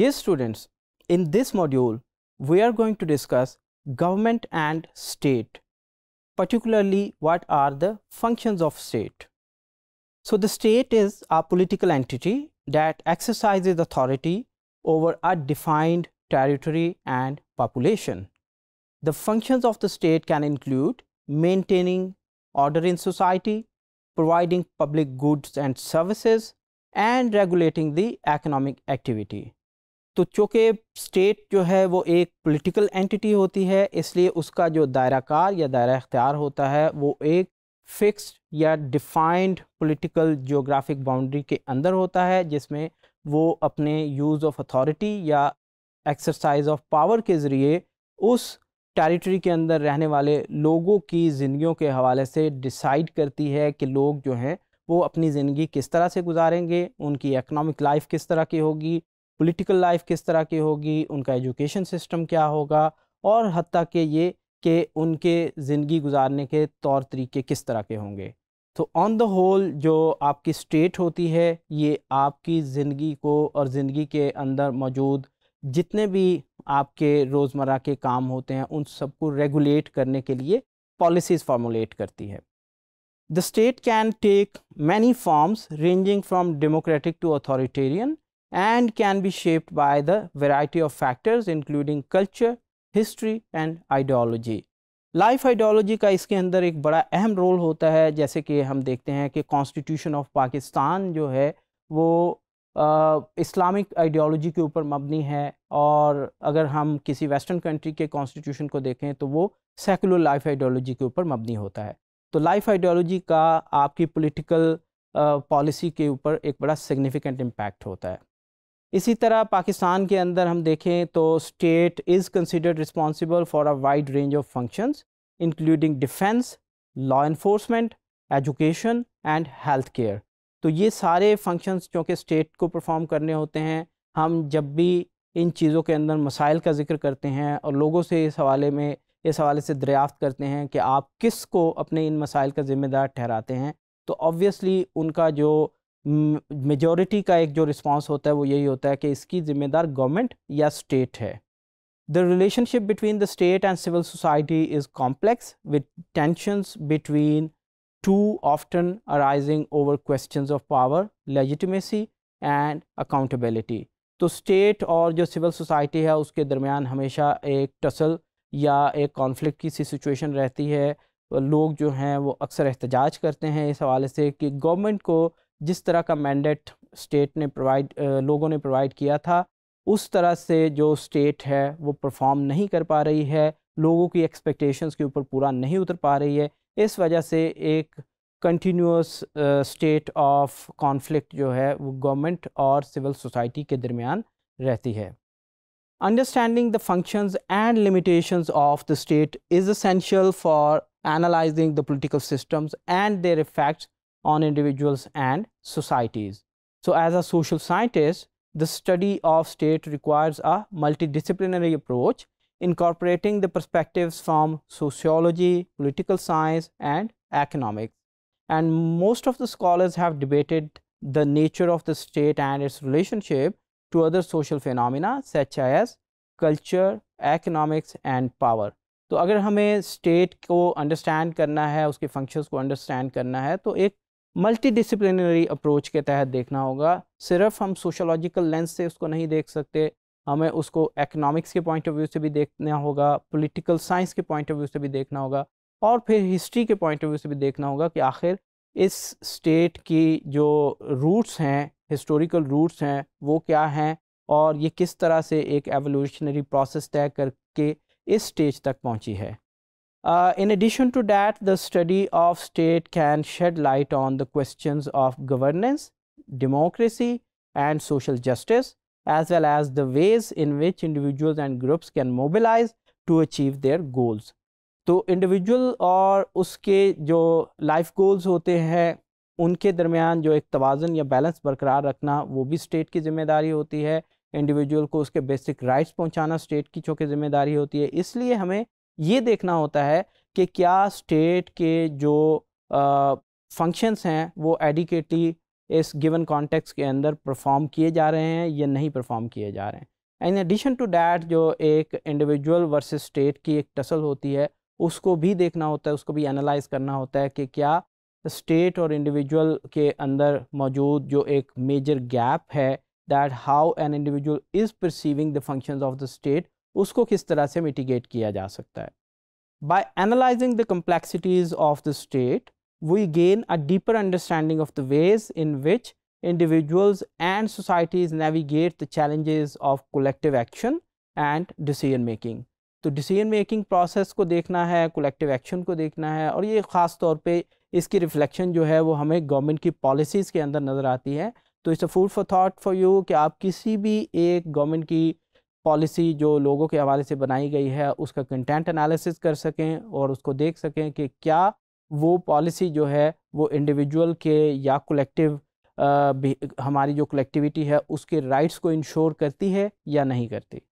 Dear students, in this module, we are going to discuss government and state, particularly what are the functions of state. So, the state is a political entity that exercises authority over a defined territory and population. The functions of the state can include maintaining order in society, providing public goods and services, and regulating the economic activity. तो चूँकि state जो है वो एक political entity होती है इसलिए उसका जो दायरा कार या दायरा अख्तियार होता है वो एक फिक्स्ड या डिफाइंड पॉलिटिकल जोग्राफिक बाउंड्री के अंदर होता है जिसमें वो अपने यूज़ ऑफ अथॉरिटी या एक्सरसाइज ऑफ पावर के ज़रिए उस टेरिटरी के अंदर रहने वाले लोगों की ज़िंदगियों के हवाले से डिसाइड करती है कि लोग जो हैं वो अपनी ज़िंदगी किस तरह से गुजारेंगे उनकी इकनॉमिक लाइफ किस तरह की होगी पॉलिटिकल लाइफ किस तरह की होगी उनका एजुकेशन सिस्टम क्या होगा और हती कि ये कि उनके ज़िंदगी गुजारने के तौर तरीके किस तरह के होंगे तो ऑन द होल जो आपकी स्टेट होती है ये आपकी ज़िंदगी को और ज़िंदगी के अंदर मौजूद जितने भी आपके रोज़मर्रा के काम होते हैं उन सबको रेगुलेट करने के लिए पॉलिसीज़ फार्मूलेट करती है the state can take many forms ranging from democratic to authoritarian and can be shaped by the variety of factors including culture, history and ideology. Life ideology का इसके अंदर एक बड़ा अहम रोल होता है जैसे कि हम देखते हैं कि कॉन्स्टिट्यूशन ऑफ पाकिस्तान जो है वो इस्लामिक आइडियोलॉजी के ऊपर मबनी है और अगर हम किसी वेस्टर्न कंट्री के कॉन्स्टिट्यूशन को देखें तो वो सेकुलर लाइफ आइडियोलॉजी के ऊपर मबनी होता है तो लाइफ आइडियोलॉजी का आपकी पोलिटिकल पॉलिसी के ऊपर एक बड़ा सिग्निफिकेंट इम्पैक्ट होता है इसी तरह पाकिस्तान के अंदर हम देखें तो state is considered responsible for a wide range of functions including defence law enforcement education and health care तो ये सारे फंक्शंस चूँकि स्टेट को परफॉर्म करने होते हैं हम जब भी इन चीज़ों के अंदर मसाइल का जिक्र करते हैं और लोगों से इस हवाले में इस हवाले से दरियाफ्त करते हैं कि आप किस को अपने इन मसाइल का ज़िम्मेदार ठहराते हैं तो ऑबियसली उनका जो मेजोरिटी का एक जो रिस्पांस होता है वो यही होता है कि इसकी ज़िम्मेदार गवर्नमेंट या स्टेट है the relationship between the state and civil society is complex with tensions between two often arising over question of power legitimacy and accountability तो स्टेट और जो सिविल सोसाइटी है उसके दरमियान हमेशा एक टसल या एक कॉन्फ्लिक्ट की सी सिचुएशन रहती है लोग जो हैं वो अक्सर एहतजाज करते हैं इस हवाले से कि गवर्नमेंट को जिस तरह का मैंडेट स्टेट ने प्रोवाइड लोगों ने प्रोवाइड किया था उस तरह से जो स्टेट है वो परफॉर्म नहीं कर पा रही है लोगों की एक्सपेक्टेशंस के ऊपर पूरा नहीं उतर पा रही है इस वजह से एक कंटिन्यूस स्टेट ऑफ कॉन्फ्लिक्ट जो है वो गवर्नमेंट और सिविल सोसाइटी के दरमियान रहती है understanding the functions and limitations of the state is essential for analysing the political systems and their effects on individuals and societies. So, as a social scientist, the study of state requires a multidisciplinary approach incorporating the perspectives from sociology, political science and economics. And most of the scholars have debated the nature of the state and its relationship to other social phenomena such as culture, economics and power. So, if we state को understand करना है उसके understand को then multidisciplinary approach के तहत देखना होगा सिर्फ हम सोशोलॉजिकल लेंस से उसको नहीं देख सकते हमें उसको इकोनॉमिक्स के पॉइंट ऑफ व्यू से भी देखना होगा पॉलिटिकल साइंस के पॉइंट ऑफ व्यू से भी देखना होगा और फिर हिस्ट्री के पॉइंट ऑफ व्यू से भी देखना होगा कि आखिर इस स्टेट की जो रूट्स हैं हिस्टोरिकल रूट्स हैं वो क्या हैं और ये किस तरह से एक एवोल्यूशनरी प्रोसेस तय करके इस स्टेज तक पहुंची है in addition to that, the study of state can shed light on the questions of governance, democracy and social justice as well as the ways in which individuals and groups can mobilize to achieve their goals. तो individual और उसके जो life goals होते हैं उनके दरमियान जो एक तोज़न या बैलेंस बरकरार रखना वो भी स्टेट की ज़िम्मेदारी होती है इंडिविजुअल को उसके बेसिक राइट्स पहुंचाना स्टेट की चूँकि ज़िम्मेदारी होती है इसलिए हमें ये देखना होता है कि क्या स्टेट के जो फंक्शंस हैं वो एडिकेटली इस गिवन कॉन्टेक्स्ट के अंदर परफॉर्म किए जा रहे हैं या नहीं परफॉर्म किए जा रहे हैं इन एडिशन टू डैट जो एक इंडिविजुअल वर्सेस स्टेट की एक टसल होती है उसको भी देखना होता है उसको भी एनालाइज करना होता है कि क्या स्टेट और इंडिविजुअल के अंदर मौजूद जो एक मेजर गैप है that how an individual is perceiving the functions of the state उसको किस तरह से मिटिगेट किया जा सकता है by analysing the complexities of the state we gain a deeper understanding of the ways in which individuals and societies navigate the challenges of collective action and decision making तो decision making process को देखना है collective action को देखना है और ये ख़ास तौर पे इसकी रिफ्लेक्शन जो है वो हमें गवर्नमेंट की पॉलिसीज़ के अंदर नज़र आती है तो it's a food for thought for you कि आप किसी भी एक गवर्नमेंट की पॉलिसी जो लोगों के हवाले से बनाई गई है उसका कंटेंट एनालिसिस कर सकें और उसको देख सकें कि क्या वो पॉलिसी जो है वो इंडिविजुअल के या कलेक्टिव हमारी जो कलेक्टिविटी है उसके राइट्स को इंश्योर करती है या नहीं करती